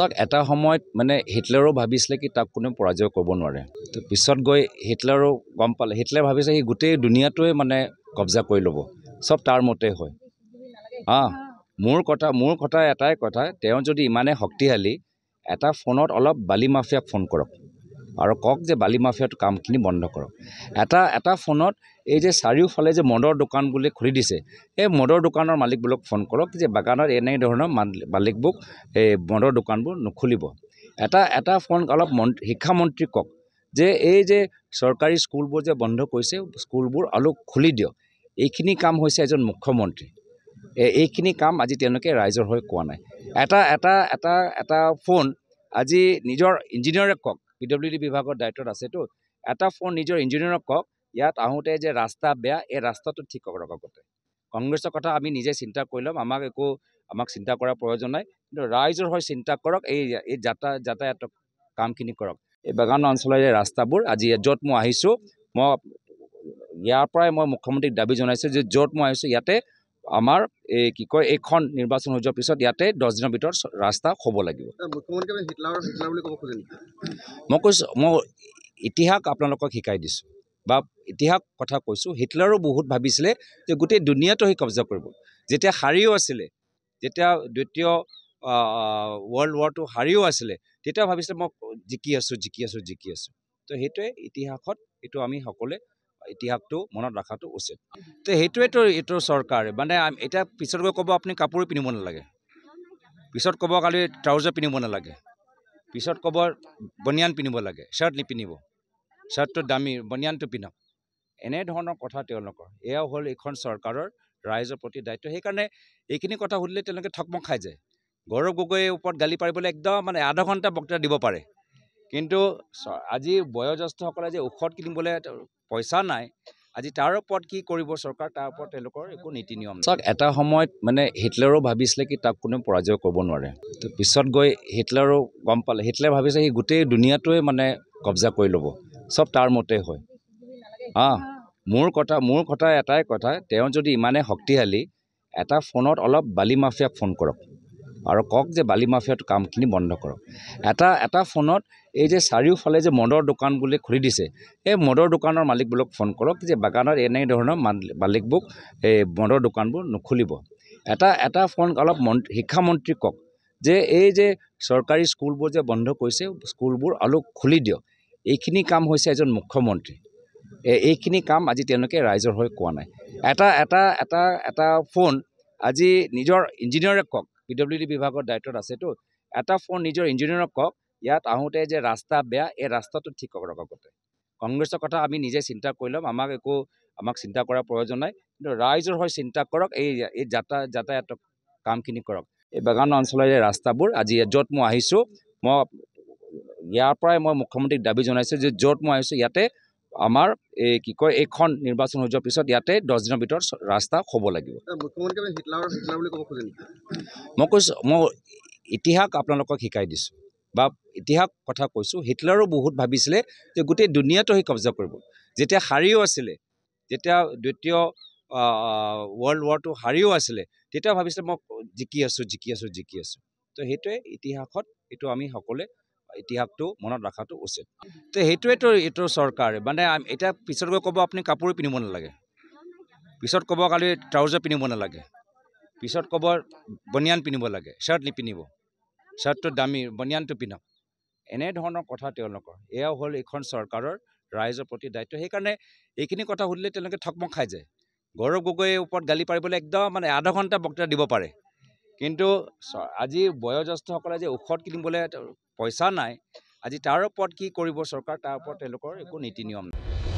চাওক এটা সময়ত মানে হিটলাৰো ভাবিছিলে কি তাক কোনেও পৰাজয় কৰিব নোৱাৰে তো পিছত গৈ হিটলাৰো গম পালে হিটলাৰ ভাবিছে সি গোটেই দুনিয়াটোৱে মানে কব্জা কৰি ল'ব চব তাৰ মতে হয় অঁ মোৰ কথা মোৰ কথা এটাই কথা তেওঁ যদি ইমানেই শক্তিশালী এটা ফোনত অলপ বালি মাফিয়াক ফোন কৰক আৰু কওক যে বালি মাফিয়াটো কামখিনি বন্ধ কৰক এটা এটা ফোনত এই যে চাৰিওফালে যে মদৰ দোকান বুলি খুলি দিছে সেই মদৰ দোকানৰ মালিকবোৰক ফোন কৰক যে বাগানত এনেধৰণৰ মালিকবোৰক এই মদৰ দোকানবোৰ নুখুলিব এটা এটা ফোন অলপ মন শিক্ষামন্ত্ৰী কওক যে এই যে চৰকাৰী স্কুলবোৰ যে বন্ধ কৰিছে স্কুলবোৰ অলপ খুলি দিয়ক এইখিনি কাম হৈছে এজন মুখ্যমন্ত্ৰী এইখিনি কাম আজি তেওঁলোকে ৰাইজৰ হৈ কোৱা নাই এটা এটা এটা এটা ফোন আজি নিজৰ ইঞ্জিনিয়াৰে কওক পি ডব্লিউ ডি বিভাগৰ দায়িত্বত আছেতো এটা ফোন নিজৰ ইঞ্জিনিয়াৰক কওক ইয়াত আহোঁতে যে ৰাস্তা বেয়া এই ৰাস্তাটো ঠিক কৰক আগতে কংগ্ৰেছৰ কথা আমি নিজে চিন্তা কৰি ল'ম আমাক একো আমাক চিন্তা কৰাৰ প্ৰয়োজন নাই কিন্তু ৰাইজৰ হৈ চিন্তা কৰক এই এই যাতা যাতায়াত কামখিনি কৰক এই বাগান অঞ্চলৰ এই ৰাস্তাবোৰ আজি য'ত মই আহিছোঁ মই ইয়াৰ পৰাই মই মুখ্যমন্ত্ৰীক দাবী জনাইছোঁ যে য'ত মই আহিছোঁ ইয়াতে আমাৰ এই কি কয় এইখন নিৰ্বাচন হৈ যোৱাৰ পিছত ইয়াতে দহ দিনৰ ভিতৰত ৰাস্তা হ'ব লাগিব মই কৈছোঁ মই ইতিহাস আপোনালোকক শিকাই দিছোঁ বা ইতিহাস কথা কৈছোঁ হিটলাৰো বহুত ভাবিছিলে যে গোটেই দুনিয়াটো সি কব্জা কৰিব যেতিয়া হাৰিও আছিলে যেতিয়া দ্বিতীয় ৱৰ্ল্ড ৱাৰটো হাৰিও আছিলে তেতিয়া ভাবিছিলে মই জিকি আছোঁ জিকি আছোঁ জিকি আছোঁ তো সেইটোৱে ইতিহাসত এইটো আমি সকলোৱে ইতিহাসটো মনত ৰখাটো উচিত তো সেইটোৱেতো এইটো চৰকাৰ মানে এতিয়া পিছত গৈ ক'ব আপুনি কাপোৰ পিন্ধিব নালাগে পিছত ক'ব কালি ট্ৰাউজাৰ পিন্ধিব নালাগে পিছত ক'ব বনিয়ান পিন্ধিব লাগে শ্বাৰ্ট নিপিন্ধিব শ্বাৰ্টটো দামী বনিয়ানটো পিন্ধক এনেধৰণৰ কথা তেওঁলোকৰ এয়াও হ'ল এইখন চৰকাৰৰ ৰাইজৰ প্ৰতি দায়িত্ব সেইকাৰণে এইখিনি কথা সুধিলে তেওঁলোকে থকমক খাই যায় গৌৰৱ গগৈৰ ওপৰত গালি পাৰিবলৈ একদম মানে আধা ঘণ্টা বক্তৃতা দিব পাৰে কিন্তু আজি বয়োজ্যেষ্ঠসকলে যে ঔষধ কিনিবলৈ পইচা নাই আজি তাৰ ওপৰত কি কৰিব চৰকাৰ তাৰ ওপৰত তেওঁলোকৰ একো নীতি নিয়ম চাওক এটা সময়ত মানে হিটলাৰেও ভাবিছিলে কি তাক কোনেও পৰাজয় কৰিব নোৱাৰে তো পিছত গৈ হিটলাৰো গম পালে হিটলাৰে ভাবিছে সি গোটেই দুনিয়াটোৱে মানে কব্জা কৰি ল'ব চব তাৰ মতে হয় অঁ মোৰ কথা মোৰ কথা এটাই কথা তেওঁ যদি ইমানেই শক্তিশালী এটা ফোনত অলপ বালি মাফিয়াক ফোন কৰক আৰু কওক যে বালি মাফিয়াটো কামখিনি বন্ধ কৰক এটা এটা ফোনত এই যে চাৰিওফালে যে মদৰ দোকান বুলি খুলি দিছে সেই মদৰ দোকানৰ মালিকবোৰক ফোন কৰক যে বাগানত এনেধৰণৰ মালিকবোৰক এই মদৰ দোকানবোৰ নুখুলিব এটা এটা ফোন অলপ শিক্ষামন্ত্ৰী কওক যে এই যে চৰকাৰী স্কুলবোৰ যে বন্ধ কৰিছে স্কুলবোৰ অলপ খুলি দিয়ক এইখিনি কাম হৈছে এজন মুখ্যমন্ত্ৰী এইখিনি কাম আজি তেওঁলোকে ৰাইজৰ হৈ কোৱা নাই এটা এটা এটা এটা ফোন আজি নিজৰ ইঞ্জিনিয়াৰে কওক পি ডব্লিউ ডি বিভাগৰ দায়িত্বত আছেতো এটা ফোন নিজৰ ইঞ্জিনিয়াৰক কওক ইয়াত আহোঁতে যে ৰাস্তা বেয়া এই ৰাস্তাটো ঠিক কৰক আগতে কংগ্ৰেছৰ কথা আমি নিজে চিন্তা কৰি ল'ম আমাক একো আমাক চিন্তা কৰাৰ প্ৰয়োজন নাই কিন্তু ৰাইজৰ হৈ চিন্তা কৰক এই এই যাতা যাতায়াত কামখিনি কৰক এই বাগান অঞ্চলৰ এই ৰাস্তাবোৰ আজি য'ত মই আহিছোঁ মই ইয়াৰ পৰাই মই মুখ্যমন্ত্ৰীক দাবী জনাইছোঁ যে য'ত মই আহিছোঁ ইয়াতে আমাৰ এই কি কয় এইখন নিৰ্বাচন হৈ যোৱাৰ পিছত ইয়াতে দহ দিনৰ ভিতৰত ৰাস্তা হ'ব লাগিব মই কৈছোঁ মই ইতিহাস আপোনালোকক শিকাই দিছোঁ বা ইতিহাস কথা কৈছোঁ হিটলাৰো বহুত ভাবিছিলে যে গোটেই দুনিয়াটো সি কব্জা কৰিব যেতিয়া হাৰিও আছিলে যেতিয়া দ্বিতীয় ৱৰ্ল্ড ৱাৰটো হাৰিও আছিলে তেতিয়াও ভাবিছিলে মই জিকি আছোঁ জিকি আছোঁ জিকি আছোঁ তো সেইটোৱে ইতিহাসত এইটো আমি সকলোৱে ইতিহাসটো মনত ৰখাটো উচিত তো সেইটোৱেতো এইটো চৰকাৰ মানে এতিয়া পিছত গৈ ক'ব আপুনি কাপোৰ পিন্ধিব নালাগে পিছত ক'ব কালি ট্ৰাউজাৰ পিন্ধিব নালাগে পিছত ক'ব বনিয়ান পিন্ধিব লাগে শ্বাৰ্ট নিপিন্ধিব শ্বাৰ্টটো দামী বনিয়ানটো পিন্ধক এনেধৰণৰ কথা তেওঁলোকৰ এয়াও হ'ল এইখন চৰকাৰৰ ৰাইজৰ প্ৰতি দায়িত্ব সেইকাৰণে এইখিনি কথা সুধিলে তেওঁলোকে থকমক খাই যায় গৌৰৱ গগৈৰ ওপৰত গালি পাৰিবলৈ একদম মানে আধা ঘণ্টা বক্তৃতা দিব পাৰে কিন্তু আজি বয়োজ্যেষ্ঠসকলে যে ঔষধ কিনিবলৈ পইচা নাই আজি তাৰ ওপৰত কি কৰিব চৰকাৰ তাৰ ওপৰত তেওঁলোকৰ একো নীতি নিয়ম নাই